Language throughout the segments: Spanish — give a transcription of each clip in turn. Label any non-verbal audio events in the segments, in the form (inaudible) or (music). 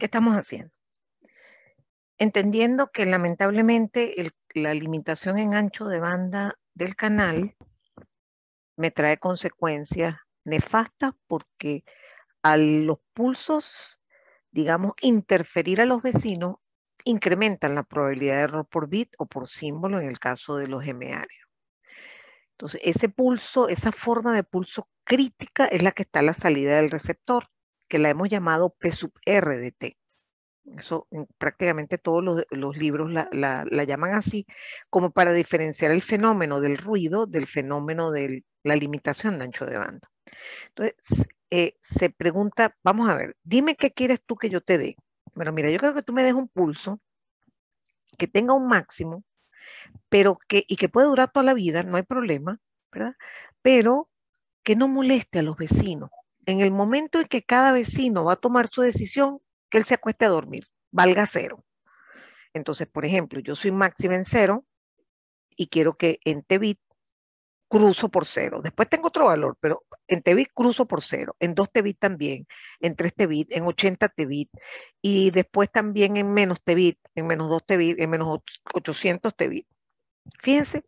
¿Qué estamos haciendo? Entendiendo que lamentablemente la limitación en ancho de banda del canal me trae consecuencias nefastas porque a los pulsos, digamos, interferir a los vecinos incrementan la probabilidad de error por bit o por símbolo en el caso de los gemearios. Entonces, ese pulso, esa forma de pulso crítica es la que está a la salida del receptor que la hemos llamado P sub R T. Eso mm, prácticamente todos los, libros la, llaman así, como para diferenciar el fenómeno del ruido del fenómeno de la limitación de ancho de banda. Entonces, eh, se pregunta, vamos a ver, dime qué quieres tú que yo te dé. Bueno, mira, yo creo que tú me des un pulso que tenga un máximo, pero que, y que puede durar toda la vida, no hay problema, ¿verdad? Pero que no moleste a los vecinos en el momento en que cada vecino va a tomar su decisión, que él se acueste a dormir, valga cero. Entonces, por ejemplo, yo soy máxima en cero y quiero que en Tebit cruzo por cero. Después tengo otro valor, pero en Tebit cruzo por cero, en 2 Tebit también, en 3 Tebit, en 80 Tebit y después también en menos Tebit, en menos 2 Tebit, en menos 800 Tebit. Fíjense,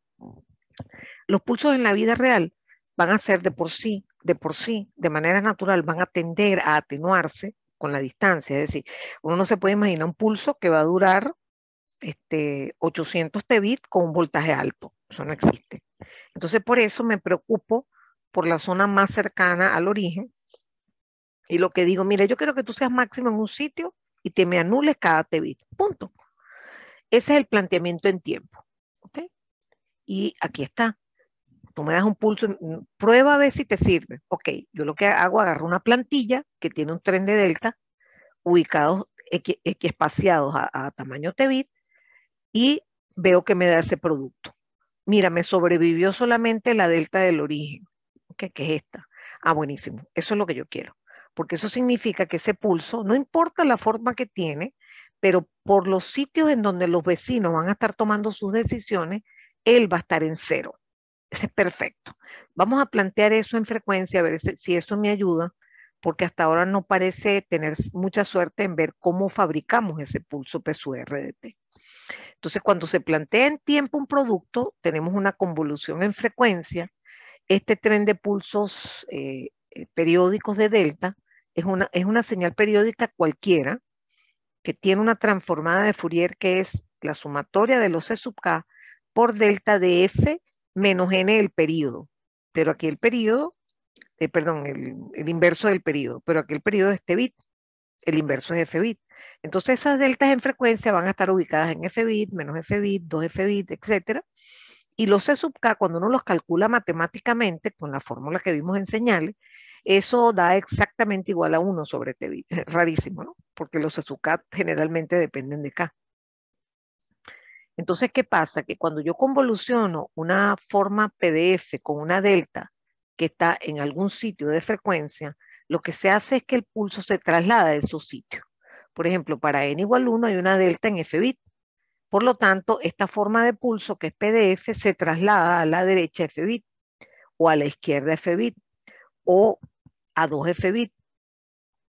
los pulsos en la vida real van a ser de por sí de por sí, de manera natural, van a tender a atenuarse con la distancia. Es decir, uno no se puede imaginar un pulso que va a durar este, 800 tebit con un voltaje alto. Eso no existe. Entonces, por eso me preocupo por la zona más cercana al origen. Y lo que digo, mire, yo quiero que tú seas máximo en un sitio y te me anules cada tebit. Punto. Ese es el planteamiento en tiempo. Y aquí está tú me das un pulso, mm, mm, prueba a ver si te sirve. Ok, yo lo que hago, agarro una plantilla que tiene un tren de delta ubicados espaciados a, tamaño tamaño bit y veo que me da ese producto. Mira, me sobrevivió solamente la delta del origen, que es esta. Ah, buenísimo, eso es lo que yo quiero, porque eso significa que ese pulso, no importa la forma que tiene, pero por los sitios en donde los vecinos van a estar tomando sus decisiones, él va a estar en cero. Ese es perfecto. Vamos a plantear eso en frecuencia, a ver si eso me ayuda, porque hasta ahora no parece tener mucha suerte en ver cómo fabricamos ese pulso PSURDT. Entonces, cuando se plantea en tiempo un producto, tenemos una convolución en frecuencia. Este tren de pulsos eh, eh, periódicos de delta es una, es una señal periódica cualquiera que tiene una transformada de Fourier que es la sumatoria de los C sub K por delta de F menos n el periodo. Pero aquí el periodo, eh, perdón, el, inverso del periodo, pero aquí el periodo es este bit, el inverso es f bit. Entonces esas deltas en frecuencia van a estar ubicadas en f bit, menos f bit, 2 f bit, etc. Y los c sub k, cuando uno los calcula matemáticamente con la fórmula que vimos en señales, eso da exactamente igual a 1 sobre t bit. (laughs) Rarísimo, ¿no? Porque los c sub k generalmente dependen de k. Entonces, ¿qué pasa? Que cuando yo convoluciono una forma PDF con una delta que está en algún sitio de frecuencia, lo que se hace es que el pulso se traslada de su sitio. Por ejemplo, para n igual 1 hay una delta en f bit. Por lo tanto, esta forma de pulso que es PDF se traslada a la derecha f bit o a la izquierda f bit o a 2 f bit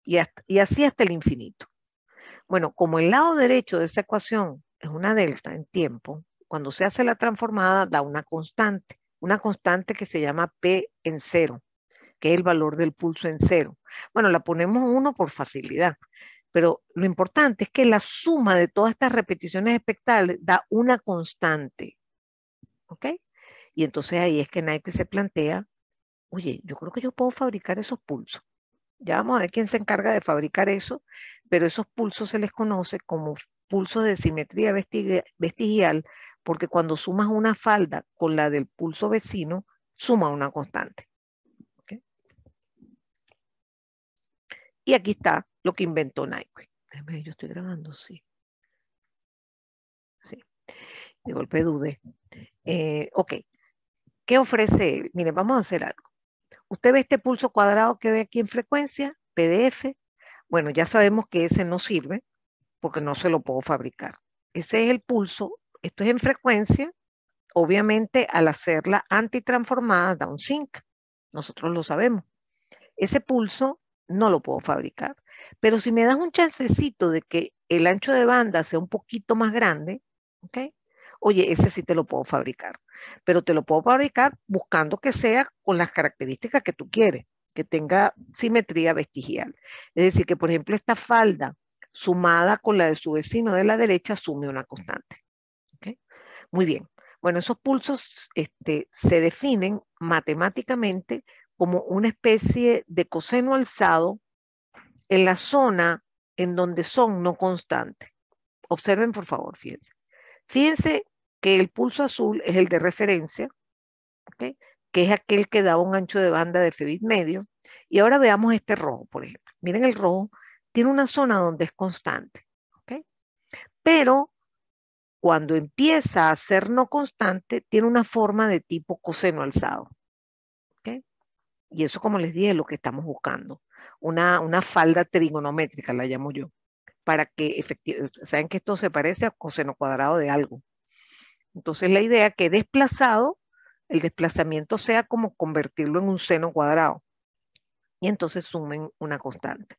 y, y así hasta el infinito. Bueno, como el lado derecho de esa ecuación es una delta en tiempo, cuando se hace la transformada da una constante, una constante que se llama P en cero, que es el valor del pulso en cero. Bueno, la ponemos uno por facilidad, pero lo importante es que la suma de todas estas repeticiones espectrales da una constante. ¿Ok? Y entonces ahí es que Nike se plantea, oye, yo creo que yo puedo fabricar esos pulsos. Ya vamos a ver quién se encarga de fabricar eso, pero esos pulsos se les conoce como pulso de simetría vestigial, porque cuando sumas una falda con la del pulso vecino, suma una constante. Y aquí está lo que inventó Nyquist. Yo estoy grabando, sí. Sí. De golpe dude. Eh, ok. ¿Qué ofrece él? vamos a hacer algo. Usted ve este pulso cuadrado que ve aquí en frecuencia, PDF. Bueno, ya sabemos que ese no sirve porque no se lo puedo fabricar. Ese es el pulso, esto es en frecuencia, obviamente al hacerla antitransformada da un zinc, nosotros lo sabemos. Ese pulso no lo puedo fabricar, pero si me das un chancecito de que el ancho de banda sea un poquito más grande, ¿ok? Oye, ese sí te lo puedo fabricar, pero te lo puedo fabricar buscando que sea con las características que tú quieres, que tenga simetría vestigial. Es decir, que por ejemplo esta falda sumada con la de su vecino de la derecha, asume una constante. Muy bien. Bueno, esos pulsos este, se definen matemáticamente como una especie de coseno alzado en la zona en donde son no constantes. Observen, por favor, fíjense. Fíjense que el pulso azul es el de referencia, que es aquel que daba un ancho de banda de Febit medio. Y ahora veamos este rojo, por ejemplo. Miren el rojo tiene una zona donde es constante. Pero cuando empieza a ser no constante, tiene una forma de tipo coseno alzado. Y eso, como les dije, es lo que estamos buscando. Una, una falda trigonométrica, la llamo yo, para que efectivamente, saben que esto se parece a coseno cuadrado de algo. Entonces la idea es que desplazado, el desplazamiento sea como convertirlo en un seno cuadrado. Y entonces sumen una constante.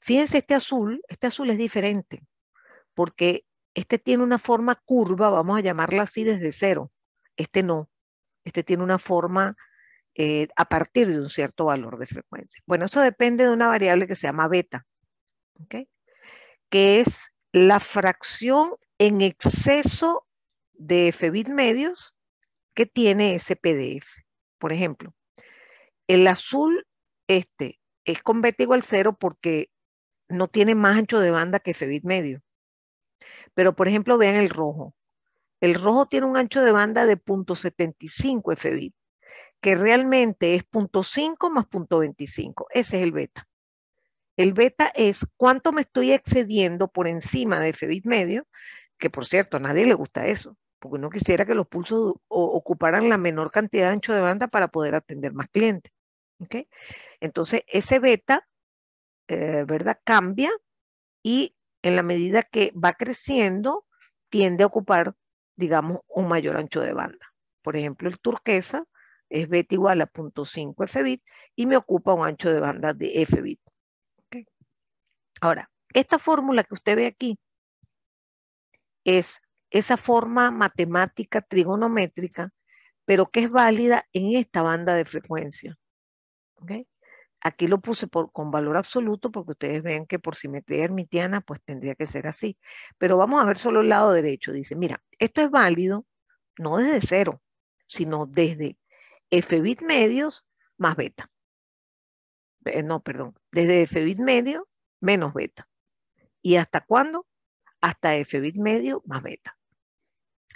Fíjense, este azul, este azul es diferente, porque este tiene una forma curva, vamos a llamarla así desde cero. Este no, este tiene una forma eh, a partir de un cierto valor de frecuencia. Bueno, eso depende de una variable que se llama beta, que es la fracción en exceso de FBIT medios que tiene ese PDF. Por ejemplo, el azul este es con beta igual cero porque no tiene más ancho de banda que Febit medio. Pero por ejemplo, vean el rojo. El rojo tiene un ancho de banda de 0.75 Febit, que realmente es .5 más 0.25. Ese es el beta. El beta es cuánto me estoy excediendo por encima de Febit medio, que por cierto, a nadie le gusta eso, porque uno quisiera que los pulsos ocuparan la menor cantidad de ancho de banda para poder atender más clientes. ¿okay? Entonces, ese beta, eh, ¿verdad? Cambia y en la medida que va creciendo, tiende a ocupar, digamos, un mayor ancho de banda. Por ejemplo, el turquesa es beta igual a 0.5 fbit y me ocupa un ancho de banda de fbit. ¿Okay? Ahora, esta fórmula que usted ve aquí es esa forma matemática trigonométrica, pero que es válida en esta banda de frecuencia. ¿Okay? Aquí lo puse con valor absoluto porque ustedes ven que por simetría hermitiana pues tendría que ser así. Pero vamos a ver solo el lado derecho. Dice, mira, esto es válido no desde cero, sino desde fbit medios más beta. no, perdón, desde fbit medio menos beta. ¿Y hasta cuándo? Hasta fbit medio más beta.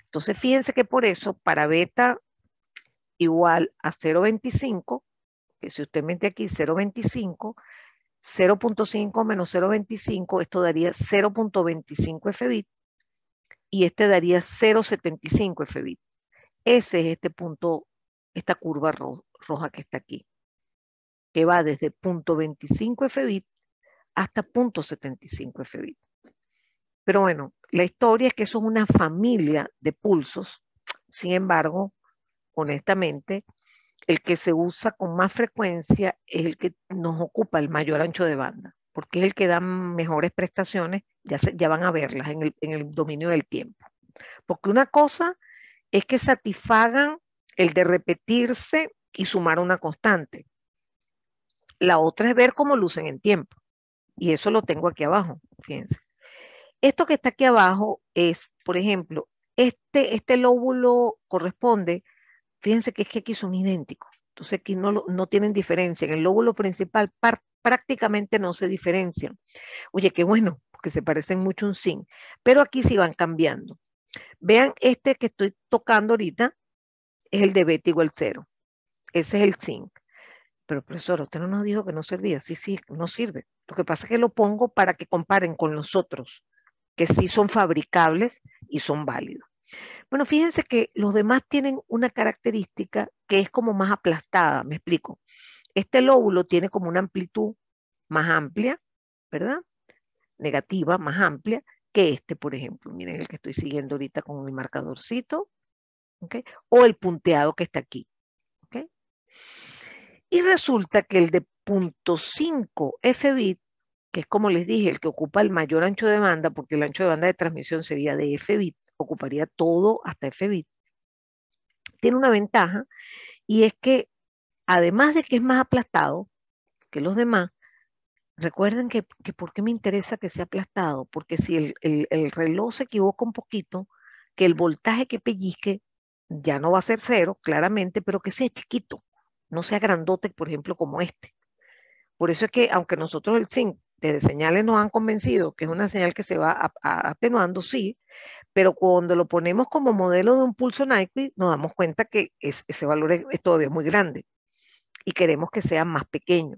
Entonces fíjense que por eso para beta igual a 0.25 que si usted mete aquí 0.25, 0.5 menos 0.25, esto daría 0.25 FBIT y este daría 0.75 FBIT. Ese es este punto, esta curva roja que está aquí, que va desde 0.25 FBIT hasta 0.75 FBIT. Pero bueno, la historia es que eso es una familia de pulsos. Sin embargo, honestamente, el que se usa con más frecuencia es el que nos ocupa el mayor ancho de banda, porque es el que da mejores prestaciones, ya, van a verlas en el, dominio del tiempo. Porque una cosa es que satisfagan el de repetirse y sumar una constante. La otra es ver cómo lucen en tiempo. Y eso lo tengo aquí abajo, fíjense. Esto que está aquí abajo es, por ejemplo, este, este lóbulo corresponde Fíjense que es que aquí son idénticos. Entonces aquí no, no tienen diferencia. En el lóbulo principal prácticamente no se diferencian. Oye, qué bueno, porque se parecen mucho un zinc. Pero aquí sí van cambiando. Vean este que estoy tocando ahorita, es el de Betty igual cero. Ese es el zinc. Pero profesor, usted no nos dijo que no servía. Sí, sí, no sirve. Lo que pasa es que lo pongo para que comparen con los otros, que sí son fabricables y son válidos. Bueno, fíjense que los demás tienen una característica que es como más aplastada, me explico. Este lóbulo tiene como una amplitud más amplia, ¿verdad? Negativa, más amplia que este, por ejemplo. Miren el que estoy siguiendo ahorita con mi marcadorcito, ¿ok? O el punteado que está aquí, ¿ok? Y resulta que el de punto FBIT, que es como les dije, el que ocupa el mayor ancho de banda, porque el ancho de banda de transmisión sería de FBIT, ocuparía todo hasta FBIT, tiene una ventaja y es que además de que es más aplastado que los demás, recuerden que, que por qué me interesa que sea aplastado, porque si el, reloj se equivoca un poquito, que el voltaje que pellizque ya no va a ser cero, claramente, pero que sea chiquito, no sea grandote, por ejemplo, como este. Por eso es que, aunque nosotros el zinc de señales nos han convencido que es una señal que se va atenuando, sí, pero cuando lo ponemos como modelo de un pulso Nyquist, nos damos cuenta que ese valor es, todavía muy grande y queremos que sea más pequeño.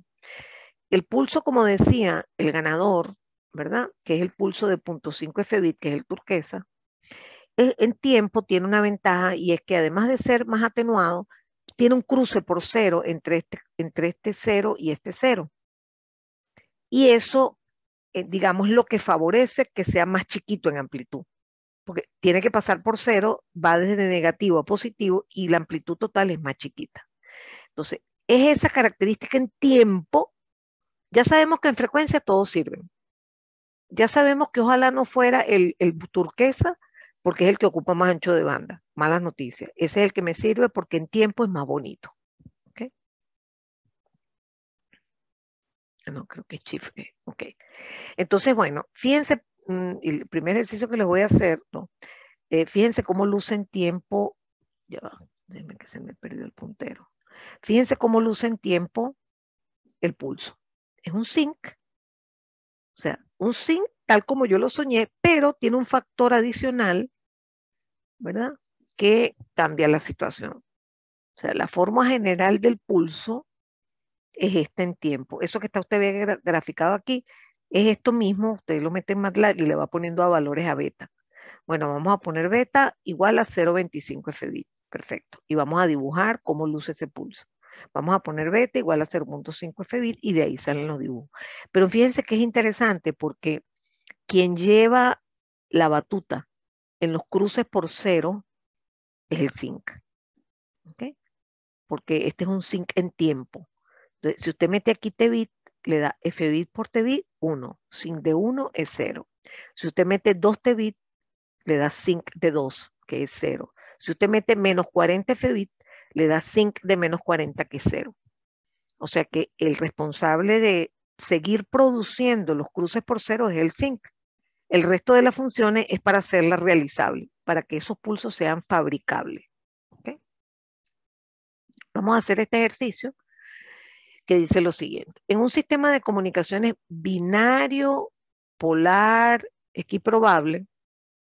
El pulso, como decía, el ganador, ¿verdad? Que es el pulso de 0.5 FBIT, que es el turquesa, e, en tiempo tiene una ventaja y es que además de ser más atenuado, tiene un cruce por cero entre este, entre este cero y este cero. Y eso, eh, digamos, lo que favorece que sea más chiquito en amplitud, porque tiene que pasar por cero, va desde negativo a positivo y la amplitud total es más chiquita. Entonces, es esa característica en tiempo. Ya sabemos que en frecuencia todos sirven. Ya sabemos que ojalá no fuera el, el turquesa, porque es el que ocupa más ancho de banda. Malas noticias. Ese es el que me sirve porque en tiempo es más bonito. no creo que es chifre, ok. Entonces, bueno, fíjense, mm, el primer ejercicio que les voy a hacer, eh, fíjense cómo luce en tiempo, ya déjenme que se me perdió el puntero. Fíjense cómo luce en tiempo el pulso. Es un zinc, o sea, un zinc tal como yo lo soñé, pero tiene un factor adicional, ¿verdad? Que cambia la situación. O sea, la forma general del pulso es este en tiempo. Eso que está usted bien graficado aquí es esto mismo, usted lo mete en MATLAB y le va poniendo a valores a beta. Bueno, vamos a poner beta igual a 0.25 fbit, Perfecto. Y vamos a dibujar cómo luce ese pulso. Vamos a poner beta igual a 0.5 fbit y de ahí salen los dibujos. Pero fíjense que es interesante porque quien lleva la batuta en los cruces por cero es el zinc. ok, Porque este es un zinc en tiempo. Entonces, si usted mete aquí TBIT, le da FBIT por TBIT, 1. Sinc de 1 es 0. Si usted mete 2 TBIT, le da SYNC de 2, que es 0. Si usted mete menos 40 FBIT, le da SYNC de menos 40, que es 0. O sea que el responsable de seguir produciendo los cruces por 0 es el SYNC. El resto de las funciones es para hacerlas realizables, para que esos pulsos sean fabricables. ¿Okay? Vamos a hacer este ejercicio que dice lo siguiente. En un sistema de comunicaciones binario, polar, equiprobable,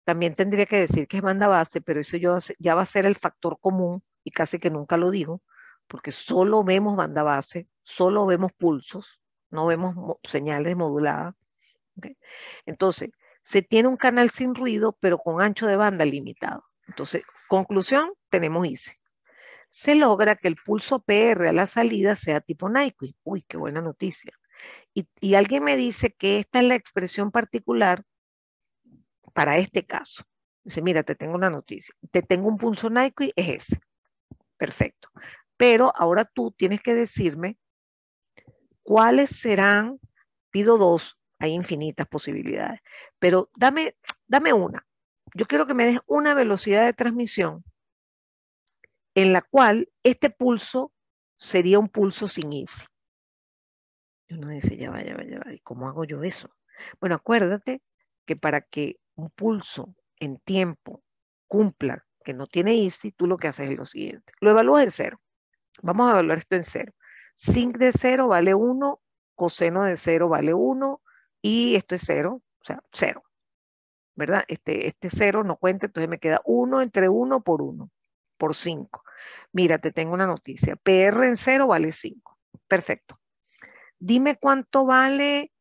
también tendría que decir que es banda base, pero eso ya va a ser el factor común y casi que nunca lo digo, porque solo vemos banda base, solo vemos pulsos, no vemos señales moduladas. Entonces, se tiene un canal sin ruido, pero con ancho de banda limitado. Entonces, conclusión, tenemos ICE se logra que el pulso PR a la salida sea tipo Nyquist. Uy, qué buena noticia. Y, alguien me dice que esta es la expresión particular para este caso. Dice, mira, te tengo una noticia. Te tengo un pulso Nyquist, es ese. Perfecto. Pero ahora tú tienes que decirme cuáles serán, pido dos, hay infinitas posibilidades, pero dame, dame una. Yo quiero que me des una velocidad de transmisión en la cual este pulso sería un pulso sin ISI. Y uno dice, ya va, ya va, ya va, ¿y cómo hago yo eso? Bueno, acuérdate que para que un pulso en tiempo cumpla que no tiene ISI, tú lo que haces es lo siguiente. Lo evalúas en cero. Vamos a evaluar esto en cero. Sinc de cero vale uno, coseno de cero vale uno, y esto es cero, o sea, cero. ¿Verdad? Este, este cero no cuenta, entonces me queda uno entre uno por uno, por cinco. Mira, te tengo una noticia. PR en cero vale 5. Perfecto. Dime cuánto vale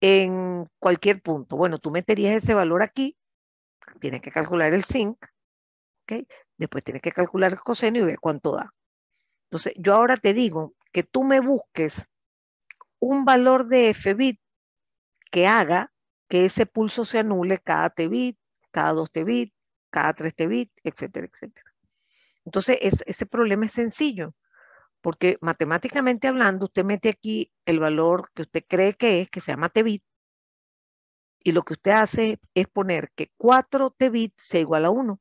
en cualquier punto. Bueno, tú meterías ese valor aquí. Tienes que calcular el zinc. ¿okay? Después tienes que calcular el coseno y ver cuánto da. Entonces, yo ahora te digo que tú me busques un valor de bit que haga que ese pulso se anule cada t bit, cada 2 t bit, cada 3 t bit, etcétera, etcétera. Entonces, ese problema es sencillo, porque matemáticamente hablando, usted mete aquí el valor que usted cree que es, que se llama tebit, y lo que usted hace es poner que 4 tebit sea igual a 1.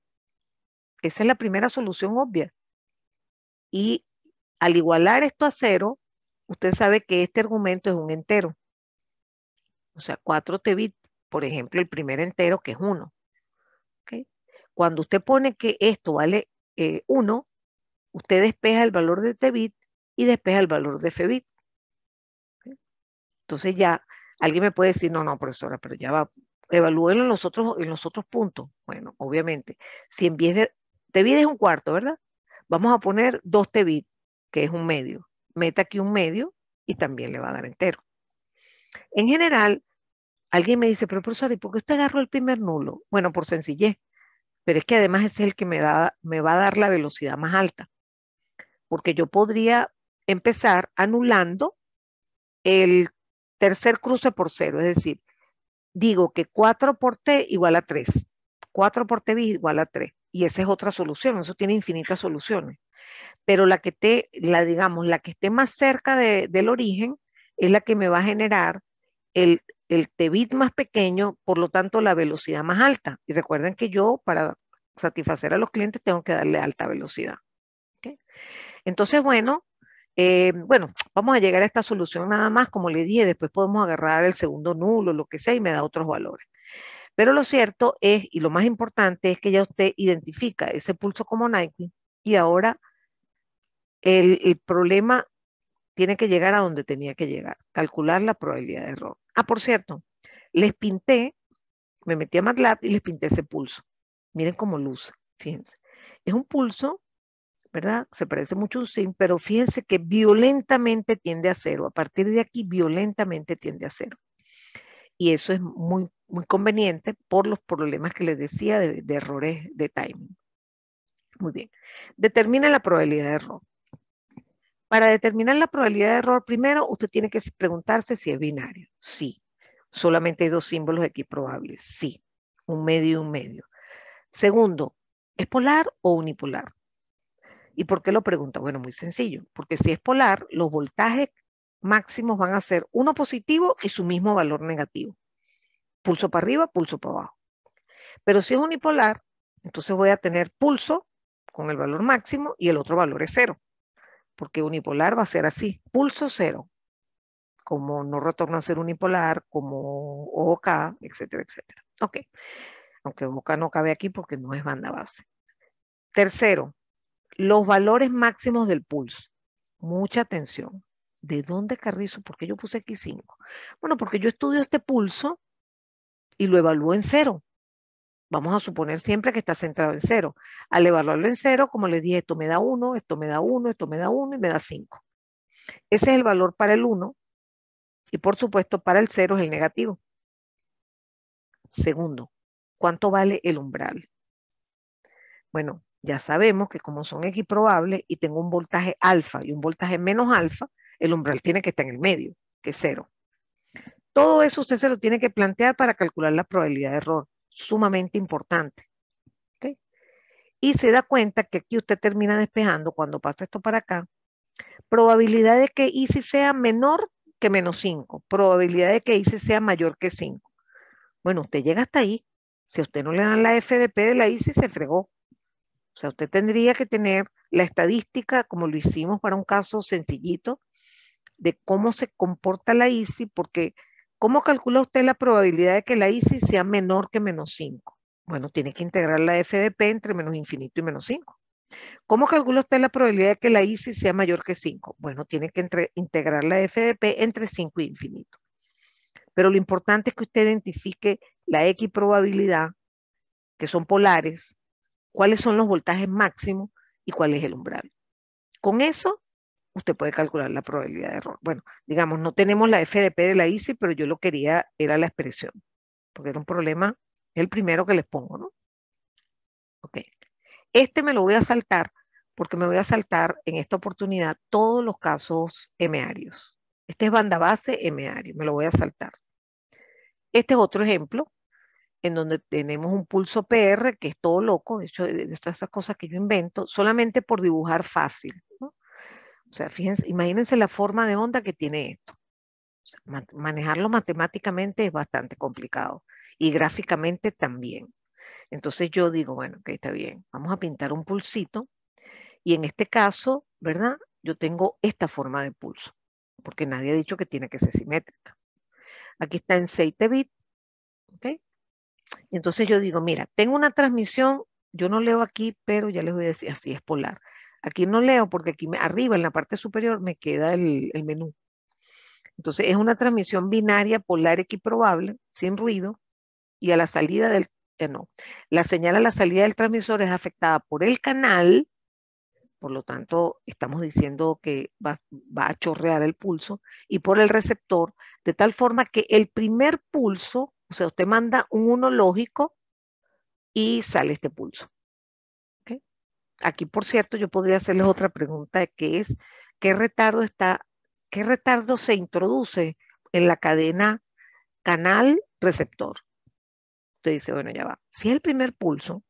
Esa es la primera solución obvia. Y al igualar esto a 0, usted sabe que este argumento es un entero. O sea, 4 tebit, por ejemplo, el primer entero que es 1. ¿Okay? Cuando usted pone que esto vale eh, uno, usted despeja el valor de Tebit y despeja el valor de Febit. Entonces ya alguien me puede decir, no, no, profesora, pero ya va, evalúenlo en los otros, en los otros puntos. Bueno, obviamente, si en vez de Tebit es un cuarto, ¿verdad? Vamos a poner 2 Tebit, que es un medio. Meta aquí un medio y también le va a dar entero. En general, alguien me dice, pero profesora, ¿y por qué usted agarró el primer nulo? Bueno, por sencillez pero es que además es el que me, da, me va a dar la velocidad más alta, porque yo podría empezar anulando el tercer cruce por cero, es decir, digo que 4 por t igual a 3, 4 por t igual a 3, y esa es otra solución, eso tiene infinitas soluciones, pero la que te, la digamos, la que esté más cerca del origen es la que me va a generar el el tebit más pequeño, por lo tanto la velocidad más alta. Y recuerden que yo para satisfacer a los clientes tengo que darle alta velocidad. Entonces, bueno, eh, bueno, vamos a llegar a esta solución nada más, como le dije, después podemos agarrar el segundo nulo, lo que sea, y me da otros valores. Pero lo cierto es, y lo más importante es que ya usted identifica ese pulso como Nike y ahora el, el problema tiene que llegar a donde tenía que llegar, calcular la probabilidad de error. Ah, por cierto, les pinté, me metí a MATLAB y les pinté ese pulso. Miren cómo luce, fíjense. Es un pulso, ¿verdad? Se parece mucho a un sim, pero fíjense que violentamente tiende a cero. A partir de aquí, violentamente tiende a cero. Y eso es muy, muy conveniente por los problemas que les decía de errores de timing. Muy bien. Determina la probabilidad de error. Para determinar la probabilidad de error, primero usted tiene que preguntarse si es binario. Sí. Solamente hay dos símbolos aquí probables. Sí. Un medio y un medio. Segundo, ¿es polar o unipolar? ¿Y por qué lo pregunta? Bueno, muy sencillo. Porque si es polar, los voltajes máximos van a ser uno positivo y su mismo valor negativo. Pulso para arriba, pulso para abajo. Pero si es unipolar, entonces voy a tener pulso con el valor máximo y el otro valor es cero porque unipolar va a ser así, pulso cero, como no retorno a ser unipolar, como OK, etcétera, etcétera. Ok, aunque OK no cabe aquí porque no es banda base. Tercero, los valores máximos del pulso. Mucha atención. ¿De dónde carrizo? ¿Por qué yo puse aquí 5? Bueno, porque yo estudio este pulso y lo evalúo en cero. Vamos a suponer siempre que está centrado en cero. Al evaluarlo en cero, como les dije, esto me da 1, esto me da 1, esto me da 1 y me da 5. Ese es el valor para el 1 y por supuesto para el 0 es el negativo. Segundo, ¿cuánto vale el umbral? Bueno, ya sabemos que como son equiprobables y tengo un voltaje alfa y un voltaje menos alfa, el umbral tiene que estar en el medio, que es cero. Todo eso usted se lo tiene que plantear para calcular la probabilidad de error sumamente importante. Y se da cuenta que aquí usted termina despejando cuando pasa esto para acá. Probabilidad de que ICI sea menor que menos 5. Probabilidad de que ICI sea mayor que 5. Bueno, usted llega hasta ahí. Si usted no le dan la FDP de la ICI, se fregó. O sea, usted tendría que tener la estadística, como lo hicimos para un caso sencillito, de cómo se comporta la ICI, porque ¿Cómo calcula usted la probabilidad de que la ICI sea menor que menos 5? Bueno, tiene que integrar la FDP entre menos infinito y menos 5. ¿Cómo calcula usted la probabilidad de que la ICI sea mayor que 5? Bueno, tiene que integrar la FDP entre 5 y e infinito. Pero lo importante es que usted identifique la X probabilidad, que son polares, cuáles son los voltajes máximos y cuál es el umbral. Con eso usted puede calcular la probabilidad de error. Bueno, digamos, no tenemos la FDP de la ICI, pero yo lo quería, era la expresión, porque era un problema, el primero que les pongo, ¿no? Ok. Este me lo voy a saltar, porque me voy a saltar en esta oportunidad todos los casos MArios. Este es banda base MArio, me lo voy a saltar. Este es otro ejemplo, en donde tenemos un pulso PR, que es todo loco, de hecho, de todas esas cosas que yo invento, solamente por dibujar fácil. ¿no? O sea, fíjense, imagínense la forma de onda que tiene esto. manejarlo matemáticamente es bastante complicado y gráficamente también. Entonces yo digo, bueno, que está bien, vamos a pintar un pulsito y en este caso, ¿verdad? Yo tengo esta forma de pulso, porque nadie ha dicho que tiene que ser simétrica. Aquí está en 6 bits, ¿ok? Entonces yo digo, mira, tengo una transmisión, yo no leo aquí, pero ya les voy a decir, así es polar. Aquí no leo porque aquí arriba en la parte superior me queda el, menú. Entonces es una transmisión binaria polar equiprobable, sin ruido, y a la salida del, eh, no, la señal a la salida del transmisor es afectada por el canal, por lo tanto estamos diciendo que va, a chorrear el pulso, y por el receptor, de tal forma que el primer pulso, o sea, usted manda un uno lógico y sale este pulso aquí, por cierto, yo podría hacerles otra pregunta que es, ¿qué retardo está, qué retardo se introduce en la cadena canal-receptor? Usted dice, bueno, ya va. Si es el primer pulso,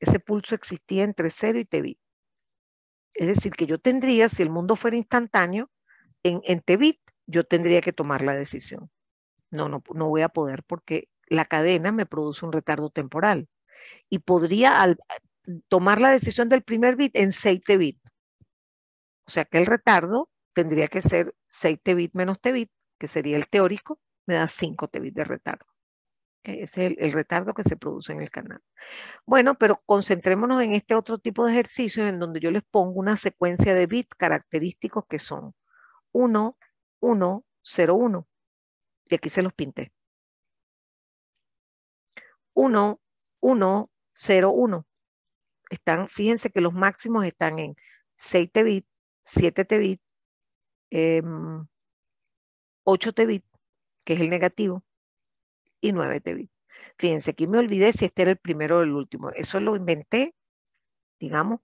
ese pulso existía entre cero y TBIT. Es decir, que yo tendría, si el mundo fuera instantáneo, en, en yo tendría que tomar la decisión. No, no, no voy a poder porque la cadena me produce un retardo temporal. Y podría, al, tomar la decisión del primer bit en 6 t bit. O sea que el retardo tendría que ser 6 t bit menos t bit, que sería el teórico, me da 5 t bit de retardo. E, ese es el, el, retardo que se produce en el canal. Bueno, pero concentrémonos en este otro tipo de ejercicio en donde yo les pongo una secuencia de bits característicos que son 1, 1, 0, 1. Y aquí se los pinté. 1, 1, 0, 1 están, fíjense que los máximos están en 6 tebit, 7 tebit, eh, em, 8 tebit, que es el negativo, y 9 tebit. Fíjense, aquí me olvidé si este era el primero o el último. Eso lo inventé, digamos,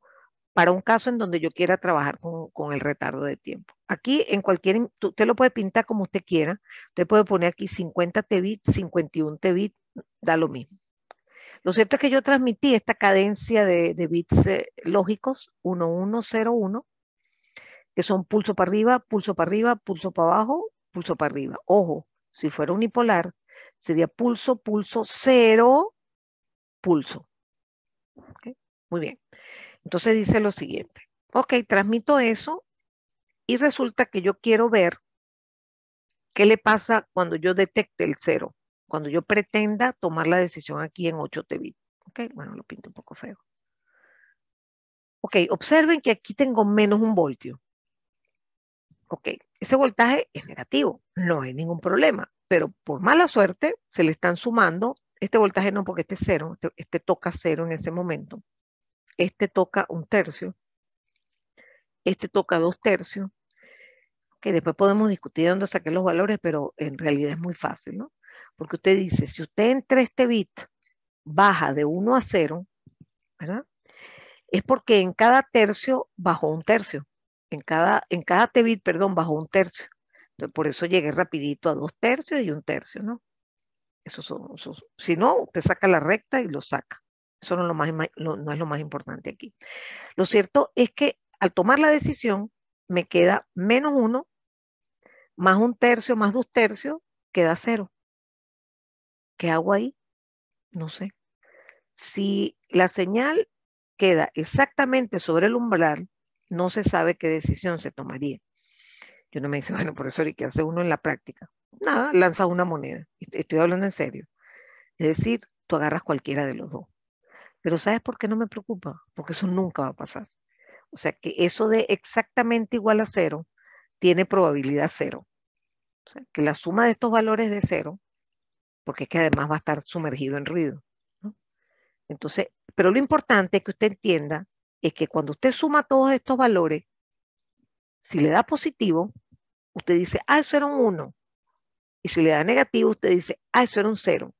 para un caso en donde yo quiera trabajar con, con el retardo de tiempo. Aquí en cualquier, usted lo puede pintar como usted quiera. Usted puede poner aquí 50 tebit, 51 tebit, da lo mismo. Lo cierto es que yo transmití esta cadencia de, eh, lógicos bits 1, lógicos 1, que son pulso para arriba, pulso para arriba, pulso para abajo, pulso para arriba. Ojo, si fuera unipolar, sería pulso, pulso, cero, pulso. Muy bien. Entonces dice lo siguiente. Ok, transmito eso y resulta que yo quiero ver qué le pasa cuando yo detecte el cero cuando yo pretenda tomar la decisión aquí en 8 TB. Ok, bueno, lo pinto un poco feo. Ok, observen que aquí tengo menos un voltio. Ok, ese voltaje es negativo, no hay ningún problema, pero por mala suerte se le están sumando, este voltaje no porque este es cero, este, este toca cero en ese momento, este toca un tercio, este toca dos tercios, que después podemos discutir dónde saqué los valores, pero en realidad es muy fácil, ¿no? Porque usted dice, si usted entre este bit baja de 1 a 0, ¿verdad? Es porque en cada tercio bajó un tercio. En cada, en cada bit, perdón, bajó un tercio. Entonces, por eso llegué rapidito a dos tercios y un tercio, ¿no? Eso son, si no, usted saca la recta y lo saca. Eso no es lo, más, no es lo más importante aquí. Lo cierto es que al tomar la decisión, me queda menos uno, más un tercio, más dos tercios, queda cero. ¿Qué hago ahí? No sé. Si la señal queda exactamente sobre el umbral, no se sabe qué decisión se tomaría. Yo no me dice, bueno, profesor, ¿y qué hace uno en la práctica? Nada, lanza una moneda. Estoy hablando en serio. Es decir, tú agarras cualquiera de los dos. Pero ¿sabes por qué no me preocupa? Porque eso nunca va a pasar. O sea, que eso de exactamente igual a cero tiene probabilidad cero. O sea, que la suma de estos valores de cero porque es que además va a estar sumergido en ruido. Entonces, pero lo importante que usted entienda es que cuando usted suma todos estos valores, si le da positivo, usted dice, ah, eso era un 1. Y si le da negativo, usted dice, ah, eso era un 0.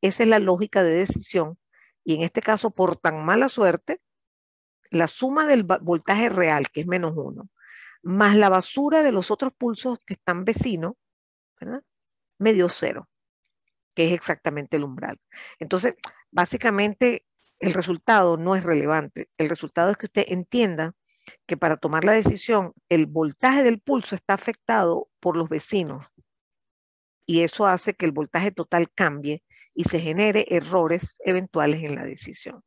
Esa es la lógica de decisión. Y en este caso, por tan mala suerte, la suma del voltaje real, que es menos 1, más la basura de los otros pulsos que están vecinos, ¿verdad? me dio 0 que es exactamente el umbral. Entonces, básicamente el resultado no es relevante. El resultado es que usted entienda que para tomar la decisión el voltaje del pulso está afectado por los vecinos y eso hace que el voltaje total cambie y se genere errores eventuales en la decisión.